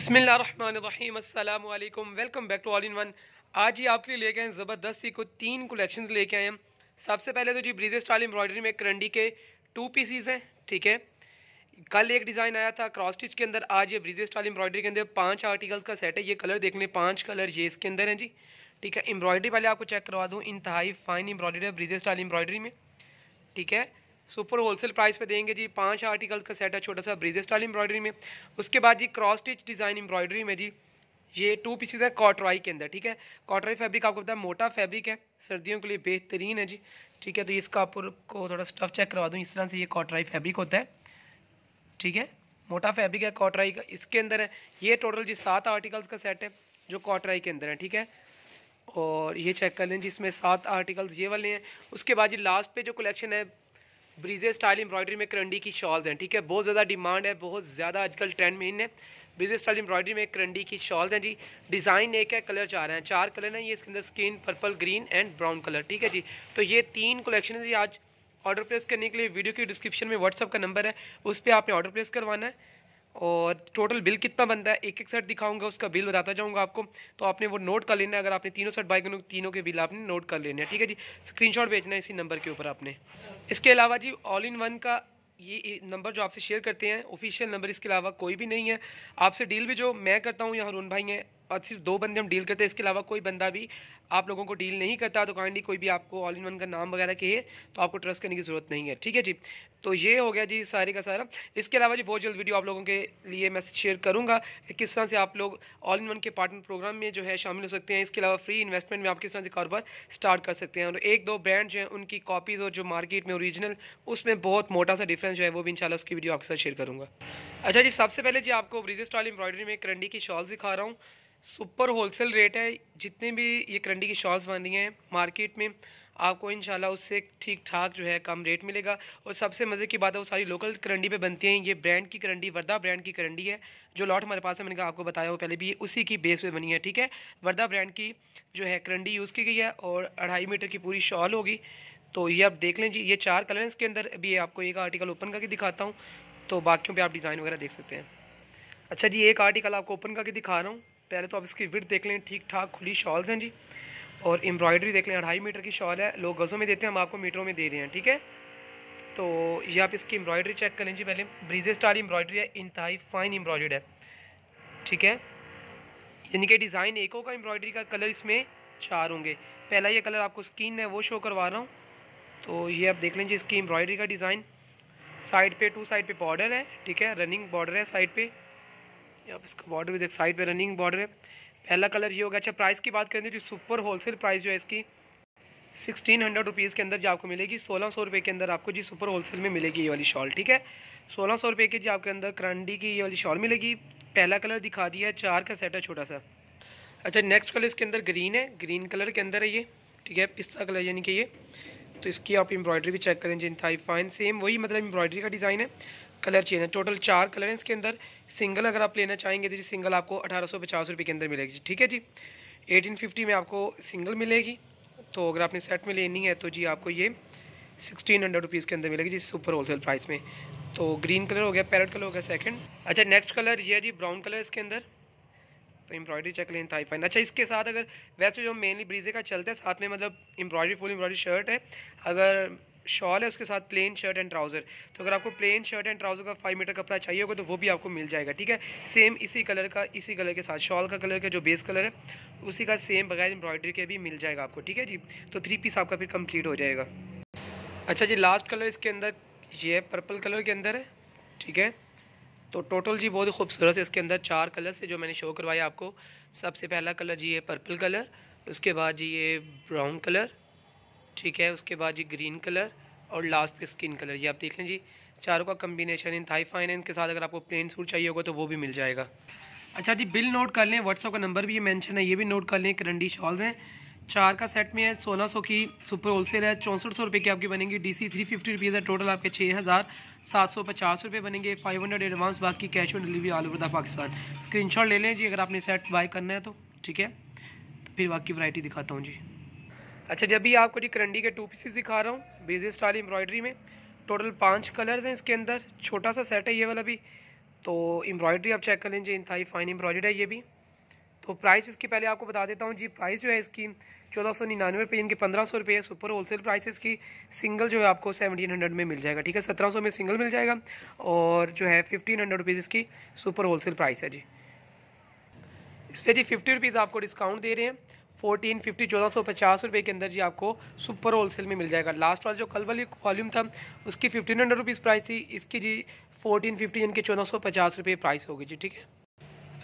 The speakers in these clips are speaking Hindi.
बसमीम अल्लाम welcome back to all in one आज ही आपके लिए लेके आए ज़बरदस्त ही कुछ तीन कलेक्शन लेके आए हैं सबसे पहले तो जी ब्रीजे स्टाइल एम्ब्रॉयडरी में करंडी के टू पीसीज हैं ठीक है कल एक डिज़ाइन आया था क्रॉस स्टिच के अंदर आज ये ब्रीजे स्टाइल एम्ब्रॉयडरी के अंदर पांच आर्टिकल्स का सेट है ये कलर देख लें पाँच कलर ये इसके अंदर हैं जी ठीक है एम्ब्रॉयडरी पहले आपको चेक करवा दूँ इंतहाई फाइन एम्ब्रॉयडरी है ब्रीजे स्टाइल एम्ब्रॉयडरी में ठीक है सुपर होलसेल प्राइस पे देंगे जी पांच आर्टिकल का सेट है छोटा सा ब्रीजे स्टाइल एम्ब्रॉयडरी में उसके बाद जी क्रॉस स्टिच डिज़ाइन एम्ब्रॉयडरी में जी ये टू पीसीज है कॉटराई के अंदर ठीक है कॉटराई फैब्रिक आपको पता है मोटा फैब्रिक है सर्दियों के लिए बेहतरीन है जी ठीक है तो इसका आपको थोड़ा स्टफ चेक करवा दूँ इस तरह से ये कॉटराई फैब्रिक होता है ठीक है मोटा फैब्रिक है कॉटराई का इसके अंदर है ये टोटल जी सात आर्टिकल्स का सेट है जो कॉटराई के अंदर है ठीक है और ये चेक कर लें जी इसमें सात आर्टिकल्स ये वाले हैं उसके बाद जी लास्ट पे जो कलेक्शन है ब्रीजे स्टाइल एम्ब्रॉयडरी में करंडी की शॉल्स हैं ठीक है बहुत ज़्यादा डिमांड है बहुत ज़्यादा आजकल ट्रेंड में इन है ब्रीजे स्टाइल एम्ब्रॉयडरी में करंडी की शॉल्स हैं जी डिज़ाइन एक है कलर चार हैं चार कलर हैं ये इसके अंदर skin purple green and brown colour ठीक है जी तो ये तीन कलेक्शन है जी आज ऑर्डर प्लेस करने के लिए वीडियो की डिस्क्रिप्शन में व्हाट्सअप का नंबर है उस पर आपने ऑर्डर प्लेस करवाना है और टोटल बिल कितना बनता है एक एक सेट दिखाऊंगा उसका बिल बताता जाऊंगा आपको तो आपने वो नोट कर लेना है अगर आपने तीनों सेट बाई करना तीनों के बिल आपने नोट कर लेने हैं ठीक है जी स्क्रीनशॉट भेजना है इसी नंबर के ऊपर आपने इसके अलावा जी ऑल इन वन का ये नंबर जो आपसे शेयर करते हैं ऑफिशियल नंबर इसके अलावा कोई भी नहीं है आपसे डील भी जो मैं करता हूँ या हरून भाई हैं और सिर्फ दो बंदे हम डील करते हैं इसके अलावा कोई बंदा भी आप लोगों को डील नहीं करता तो काइंडली कोई भी आपको ऑल इन वन का नाम वगैरह कहे तो आपको ट्रस्ट करने की ज़रूरत नहीं है ठीक है जी तो ये हो गया जी सारे का सारा इसके अलावा जी बहुत जल्द वीडियो आप लोगों के लिए मैं शेयर करूँगा कि किस तरह से आप लोग ऑल इन वन के पार्टनर प्रोग्राम में जो है शामिल हो सकते हैं इसके अलावा फ्री इन्वेस्टमेंट में आप किस तरह से कारोबार स्टार्ट कर सकते हैं और एक दो ब्रांड जो हैं उनकी कॉपीज़ और जो मार्केट में ओरिजिनल उसमें बहुत मोटा सा डिफरेंस जो है वो भी इन उसकी वीडियो आपके साथ शेयर करूँगा अच्छा जी सबसे पहले जी आपको ब्रिजेस्ट वाली एम्ब्रॉयडरी में करंडी की शॉल दिखा रहा हूँ सुपर होलसेल रेट है जितने भी ये करंडी की शॉल्स बन रही हैं मार्केट में आपको इन उससे ठीक ठाक जो है कम रेट मिलेगा और सबसे मज़े की बात है वो सारी लोकल करंडी पे बनती हैं ये ब्रांड की करंडी वर्धा ब्रांड की करंडी है जो लॉट हमारे पास है मैंने कहा आपको बताया वो पहले भी उसी की बेस पे बनी है ठीक है वर्धा ब्रांड की जो है करंडी यूज़ की गई है और अढ़ाई मीटर की पूरी शॉल होगी तो ये आप देख लें जी ये चार कलर इसके अंदर अभी आपको एक आर्टिकल ओपन करके दिखाता हूँ तो बाकियों पर आप डिज़ाइन वगैरह देख सकते हैं अच्छा जी एक आर्टिकल आपको ओपन करके दिखा रहा हूँ पहले तो आप इसकी विथ देख लें ठीक ठाक खुली शॉल्स हैं जी और एम्ब्रॉयडरी देख लें अढ़ाई मीटर की शॉल है लोग गज़ों में देते हैं हम आपको मीटरों में दे रहे हैं ठीक है तो ये आप इसकी एम्ब्रॉयडरी चेक करें जी पहले ब्रीजे स्टार एम्ब्रॉयडरी है इंतहाई फाइन एम्ब्रॉयड है ठीक है यानी कि डिज़ाइन एक का एम्ब्रॉयडरी का कलर इसमें चार होंगे पहला ये कलर आपको स्किन है वो शो करवा रहा हूँ तो ये आप देख लें जी इसकी एम्ब्रॉयडरी का डिज़ाइन साइड पे टू साइड पे बॉर्डर है ठीक है रनिंग बॉर्डर है साइड पे ये आप इसका बॉर्डर भी देख साइड पे रनिंग बॉर्डर है पहला कलर ये होगा अच्छा प्राइस की बात करें तो सुपर होलसेल प्राइस जो है इसकी सिक्सटीन हंड्रेड रुपीज़ के अंदर जो आपको मिलेगी सोलह सौ रुपये के अंदर आपको जी सुपर होलसेल में मिलेगी ये वाली शॉल ठीक है सोलह सौ रुपये की जी आपके अंदर करंडी की ये वाली शॉल मिलेगी पहला कलर दिखा दिया है चार का सेट है छोटा सा अच्छा नेक्स्ट कलर इसके अंदर ग्रीन है ग्रीन कलर के अंदर है ये ठीक है पिस्ता कलर यानी कि ये तो इसकी आप एम्ब्रॉयडरी भी चेक करें जिन थाई फाइन सेम वही मतलब एम्ब्रॉयडरी का डिज़ाइन है कलर चाहिए टोटल चार कलर हैं इसके अंदर सिंगल अगर आप लेना चाहेंगे तो जी सिंगल आपको अठारह सौ पचास रुपये के अंदर मिलेगी ठीक है जी एटीन फिफ्टी में आपको सिंगल मिलेगी तो अगर आपने सेट में लेनी है तो जी आपको ये सिक्सटीन हंड्रेड रुपीज़ के अंदर मिलेगी जी सुपर होलसेल प्राइस में तो ग्रीन कलर हो गया पैरट कलर हो गया सेकंड अच्छा नेक्स्ट कलर ये है जी ब्राउन कलर इसके अंदर तो एम्ब्रॉयडरी चेक लें था फाइन अच्छा इसके साथ अगर वैसे जो मेनली ब्रीजे का चलता है साथ में मतलब एम्ब्रॉयडरी फुल एम्ब्रॉयडरी शर्ट है अगर शॉल है उसके साथ प्लेन शर्ट एंड ट्राउज़र तो अगर आपको प्लेन शर्ट एंड ट्राउज़र का फाइव मीटर कपड़ा चाहिए होगा तो वो भी आपको मिल जाएगा ठीक है सेम इसी कलर का इसी कलर के साथ शॉल का कलर का जो बेस कलर है उसी का सेम बगैर एम्ब्रॉयडरी के भी मिल जाएगा आपको ठीक है जी तो थ्री पीस आपका फिर कम्प्लीट हो जाएगा अच्छा जी लास्ट कलर इसके अंदर ये है पर्पल कलर के अंदर है ठीक है तो टोटल जी बहुत ही खूबसूरत है इसके अंदर चार कलर से जो मैंने शो करवाया आपको सबसे पहला कलर जी है पर्पल कलर उसके बाद जी ये ब्राउन कलर ठीक है उसके बाद जी ग्रीन कलर और लास्ट पे स्किन कलर ये आप देख लें जी चारों का कम्बिनेशन थाई फाइन है इनके साथ अगर आपको प्लेन सूट चाहिए होगा तो वो भी मिल जाएगा अच्छा जी बिल नोट कर लें व्हाट्सअप का नंबर भी ये मैंशन है ये भी नोट कर लें करंडी शॉल्स हैं चार का सेट में है सोलह सौ की सुपर होलसेल है चौंसठ सौ रुपये की आपकी बनेगी D C three fifty rupees है टोटल आपके छः हज़ार सात सौ पचास रुपये बनेंगे फाइव हंड्रेड एडवांस बाकी cash on delivery all over the Pakistan screenshot ले लें जी अगर आपने सेट बाय करना है तो ठीक है तो फिर बाकी वरायटी दिखाता हूँ जी अच्छा जब भी आपको जी करंडी के टू पीसीस दिखा रहा हूँ बिजी स्टाइल एम्ब्रॉयडरी में टोटल पाँच कलर्स हैं इसके अंदर छोटा सा सेट है ये वाला भी तो एम्ब्रॉयडरी आप चेक कर लीजिए इंतहाई फाइन एम्ब्रॉयड है ये भी तो प्राइस इसकी पहले आपको बता देता हूँ जी प्राइस जो है इसकी चौदह सौ निन्यानवे रुपये इनकी पंद्रह सौ रुपये सुपर होलसेल प्राइस इसकी सिंगल जो है आपको सेवनटीन हंड्रेड में मिल जाएगा ठीक है सत्रह सौ में सिंगल मिल जाएगा और जो है फिफ्टीन हंड्रेड रुपीज़ इसकी सुपर होलसेल प्राइस है जी इस पर जी फिफ्टी रुपीज़ आपको डिस्काउंट दे रहे हैं फोर्टीन फिफ्टी चौदह सौ पचास रुपये के अंदर जी आपको सुपर होल सेल में मिल जाएगा लास्ट वाला जो कल वाली वॉल्यूम था उसकी फिफ्टीन हंड्रेड रुपीज़ प्राइस थी इसकी जी फोर्टीन फिफ्टी यानी कि चौदह सौ पचास रुपये प्राइस होगी जी ठीक है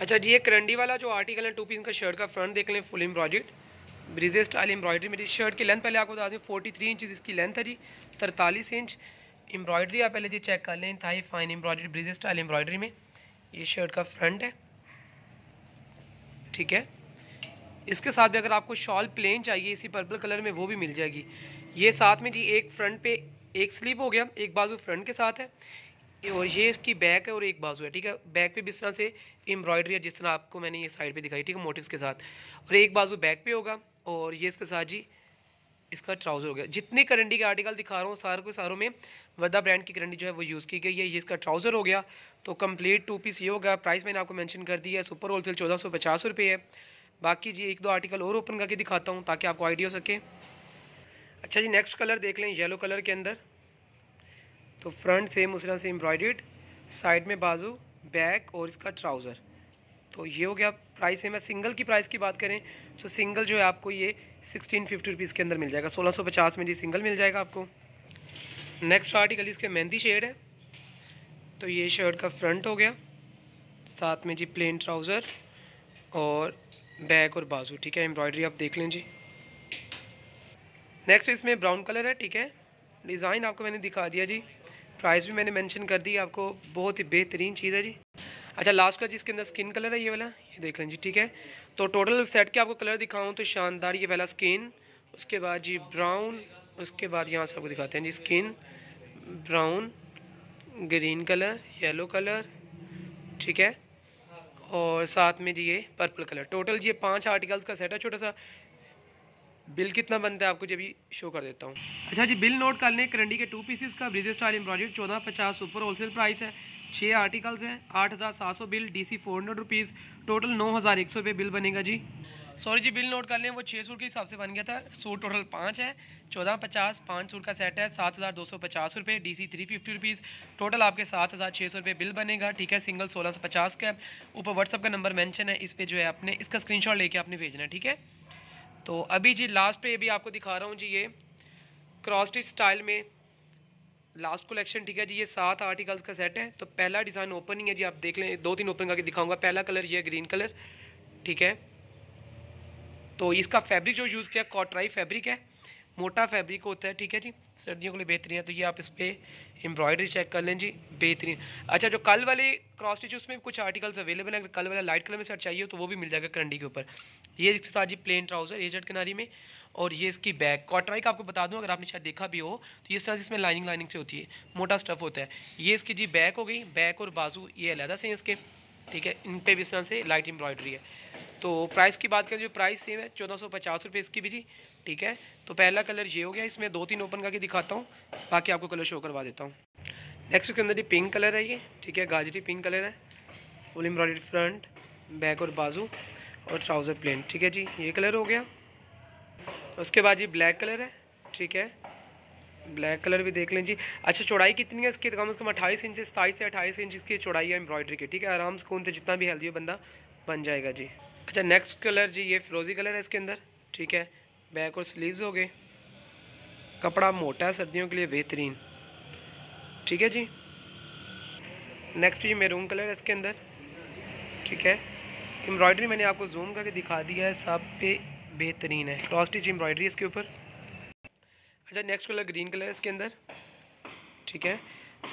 अच्छा जी ये करंडी वाला जो आर्टिकल है टू पीस का शर्ट का फ्रंट देख लें फुल एम्ब्रॉयड ब्रिजे स्टाइल एम्ब्रॉयडरी मेरी शर्ट की लेंथ पहले आपको बता दें फोर्टी थ्री इंच इसकी लेंथ है जी तरतालीस इंच एम्ब्रॉयडरी आप पहले जी चेक कर लें था फाइन एम्ब्रॉयडरी ब्रिजे स्टाइल एम्ब्रॉयडरी में ये शर्ट का फ्रंट है ठीक है इसके साथ भी अगर आपको शॉल प्लेन चाहिए इसी पर्पल कलर में वो भी मिल जाएगी ये साथ में जी एक फ्रंट पे एक स्लीप हो गया एक बाजू फ्रंट के साथ है और ये इसकी बैक है और एक बाजू है ठीक है बैक पे भी इस तरह से एम्ब्रॉयडरी है जिस तरह आपको मैंने ये साइड पे दिखाई ठीक है मोटिव्स के साथ और एक बाजू बैक पे होगा और ये इसके साथ जी इसका ट्राउज़र हो गया जितने करंडी के आर्टिकल दिखा रहा हूँ सार को सारों में वर्दा ब्रांड की करंडी जो है वो यूज़ की गई है ये इसका ट्राउज़र हो गया तो कंप्लीट टू पीस ये होगा प्राइस मैंने आपको मेंशन कर दिया है सुपर होलसेल चौदह सौ पचास रुपये है बाकी जी एक दो आर्टिकल और ओपन करके दिखाता हूँ ताकि आपको आइडिया हो सके अच्छा जी नेक्स्ट कलर देख लें येलो कलर के अंदर तो फ्रंट सेम उस तरह से एम्ब्रॉयड साइड में बाजू बैक और इसका ट्राउज़र तो ये हो गया प्राइस है मैं सिंगल की प्राइस की बात करें तो सिंगल जो है आपको ये सिक्सटीन फिफ्टी रुपीज़ के अंदर मिल जाएगा सोलह सौ पचास में जी सिंगल मिल जाएगा आपको नेक्स्ट आर्टिकल इसके मेहंदी शेड है तो ये शर्ट का फ्रंट हो गया साथ में जी प्लेन ट्राउज़र और बैक और बाजू ठीक है एम्ब्रॉयडरी आप देख लें जी नेक्स्ट इसमें ब्राउन कलर है ठीक है डिज़ाइन आपको मैंने दिखा दिया जी प्राइस भी मैंने मेंशन कर दी आपको बहुत ही बेहतरीन चीज़ है जी अच्छा लास्ट का जिसके अंदर स्किन कलर है ये वाला ये देख लें जी ठीक है तो टोटल सेट के आपको कलर दिखाऊँ तो शानदार ये पहला स्किन उसके बाद जी ब्राउन उसके बाद यहाँ से आपको दिखाते हैं जी skin brown green colour yellow colour ठीक है और साथ में जी ये पर्पल कलर टोटल जी ये पाँच आर्टिकल्स का सेट है छोटा सा बिल कितना बनता है आपको जब भी शो कर देता हूँ अच्छा जी बिल नोट कर लें करंडी के टू पीसेस का ब्रिजेस स्टाइल एम्ब्रॉयडरी चौदह पचास सुपर होलसेल प्राइस है छः आर्टिकल्स हैं आठ हज़ार सात सौ bill DC four hundred rupees total नौ हज़ार एक सौ रुपये बिल बनेगा जी सॉरी जी बिल नोट कर लें वो छः सूट के हिसाब से बन गया था सूट टोटल पाँच है चौदह पचास पाँच सूट का सेट है सात हज़ार दो सौ पचास रुपये D C three fifty rupees total आपके सात हज़ार छः सौ रुपये बिल बनेगा ठीक है सिंगल सोलह सौ पचास का ऊपर व्हाट्सअप का नंबर मैंशन है इस पर जो है आपने इसका स्क्रीन शॉट लेके आपने भेजना है ठीक है तो अभी जी लास्ट पे अभी आपको दिखा रहा हूँ जी ये क्रॉस्टिच स्टाइल में लास्ट कलेक्शन ठीक है जी ये सात आर्टिकल्स का सेट है तो पहला डिज़ाइन ओपनिंग है जी आप देख लें दो तीन ओपन करके दिखाऊंगा पहला कलर ये ग्रीन कलर ठीक है तो इसका फैब्रिक जो यूज़ किया कॉटराई फैब्रिक है मोटा फैब्रिक होता है ठीक है जी सर्दियों के लिए बेहतरीन है तो ये आप इस पर एम्ब्रॉयडरी चेक कर लें जी बेहतरीन अच्छा जो कल वाले क्रॉस स्टिच उसमें कुछ आर्टिकल्स अवेलेबल हैं अगर कल वाला लाइट कलर में सेट चाहिए तो वो भी मिल जाएगा करंडी के ऊपर ये साथ जी प्लेन ट्राउज़र एजट किनारी में और ये इसकी बैक कॉटराई का आपको बता दूं अगर आपने शायद देखा भी हो तो इस तरह से इसमें लाइनिंग लाइनिंग से होती है मोटा स्टफ होता है ये इसकी जी बैक हो गई बैक और बाजू ये अलहदा से इसके ठीक है इन पर भी इस तरह से लाइट एम्ब्रॉयडरी है तो प्राइस की बात करें जो प्राइस सेम है चौदह सौ पचास रुपये इसकी भी जी ठीक है तो पहला कलर ये हो गया इसमें दो तीन ओपन करके दिखाता हूँ बाकी आपको कलर शो करवा देता हूँ नेक्स्ट उसके अंदर ये पिंक कलर है ये ठीक है गाजरी पिंक कलर है फुल एम्ब्रॉयडरी फ्रंट बैक और बाजू और ट्राउज़र प्लेन ठीक है जी ये कलर हो गया उसके बाद जी ब्लैक कलर है ठीक है ब्लैक कलर भी देख लें जी अच्छा चौड़ाई कितनी है इसकी कम से कम अट्ठाईस इंच सताईस से अट्ठाईस इंच इसकी चौड़ाई है एम्ब्रॉयडरी की ठीक है आराम से कौन से जितना भी हेल्दी बंदा बन जाएगा जी अच्छा नेक्स्ट कलर जी ये फिरोजी कलर है इसके अंदर ठीक है बैक और स्लीव्स हो गए कपड़ा मोटा है सर्दियों के लिए बेहतरीन ठीक है जी नेक्स्ट जी मेरून कलर है इसके अंदर ठीक है एम्ब्रॉयडरी मैंने आपको जूम करके दिखा दिया है सब पे बेहतरीन है क्रॉस स्टिच एम्ब्रॉयडरी इसके ऊपर अच्छा नेक्स्ट कलर ग्रीन कलर है इसके अंदर ठीक है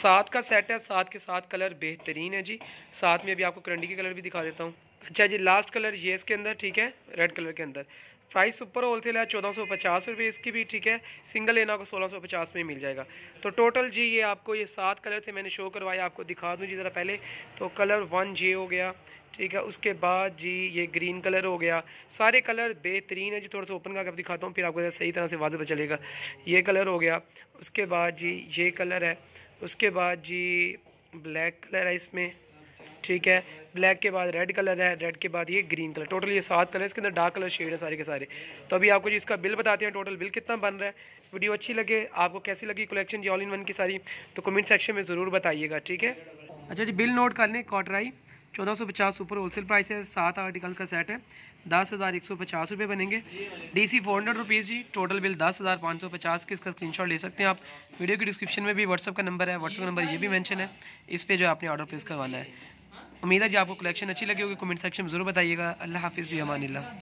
सात का सेट है सात के साथ कलर बेहतरीन है जी साथ में अभी आपको करंडी के कलर भी दिखा देता हूँ अच्छा जी लास्ट कलर ये इसके अंदर ठीक है रेड कलर के अंदर प्राइस सुपर होलसेल है चौदह सौ पचास रुपये इसकी भी ठीक है सिंगल लेना को सोलह सौ पचास में मिल जाएगा तो टोटल जी ये आपको ये सात कलर थे मैंने शो करवाए आपको दिखा दूँ जी ज़रा पहले तो कलर वन जे हो गया ठीक है उसके बाद जी ये ग्रीन कलर हो गया सारे कलर बेहतरीन है जी थोड़ा सा ओपन करके दिखाता हूँ फिर आपको सही तरह से वादे पर चलेगा ये कलर हो गया उसके बाद जी ये कलर है उसके बाद जी ब्लैक कलर है इसमें ठीक है ब्लैक के बाद रेड कलर है रेड के बाद ये ग्रीन कलर टोटल ये सात कलर इसके अंदर डार्क कलर शेड है सारे के सारे तो अभी आपको इसका बिल बताते हैं टोटल बिल कितना बन रहा है वीडियो अच्छी लगे आपको कैसी लगी कलेक्शन जी ऑल इन वन की सारी तो कमेंट सेक्शन में ज़रूर बताइएगा ठीक है अच्छा जी बिल नोट कर लें कॉटराई चौदह सौ पचास ऊपर होलसेल प्राइस है सात आर्टिकल का सेट है दस हज़ार एक सौ पचास रुपये बनेंगे D C four hundred rupees जी टोटल बिल दस हज़ार पाँच सौ पचास के इसका स्क्रीन शॉट ले सकते हैं आप वीडियो की डिस्क्रिप्शन में भी व्हाट्सअप का नंबर है व्हाट्सअप का नंबर ये भी मैंशन है इस पर जो आपने ऑर्डर प्लेस करवाना है उम्मीद है जी आपको कलेक्शन अच्छी लगी होगी कमेंट सेक्शन में ज़रूर बताइएगा अल्लाह हाफिज़ भी अमान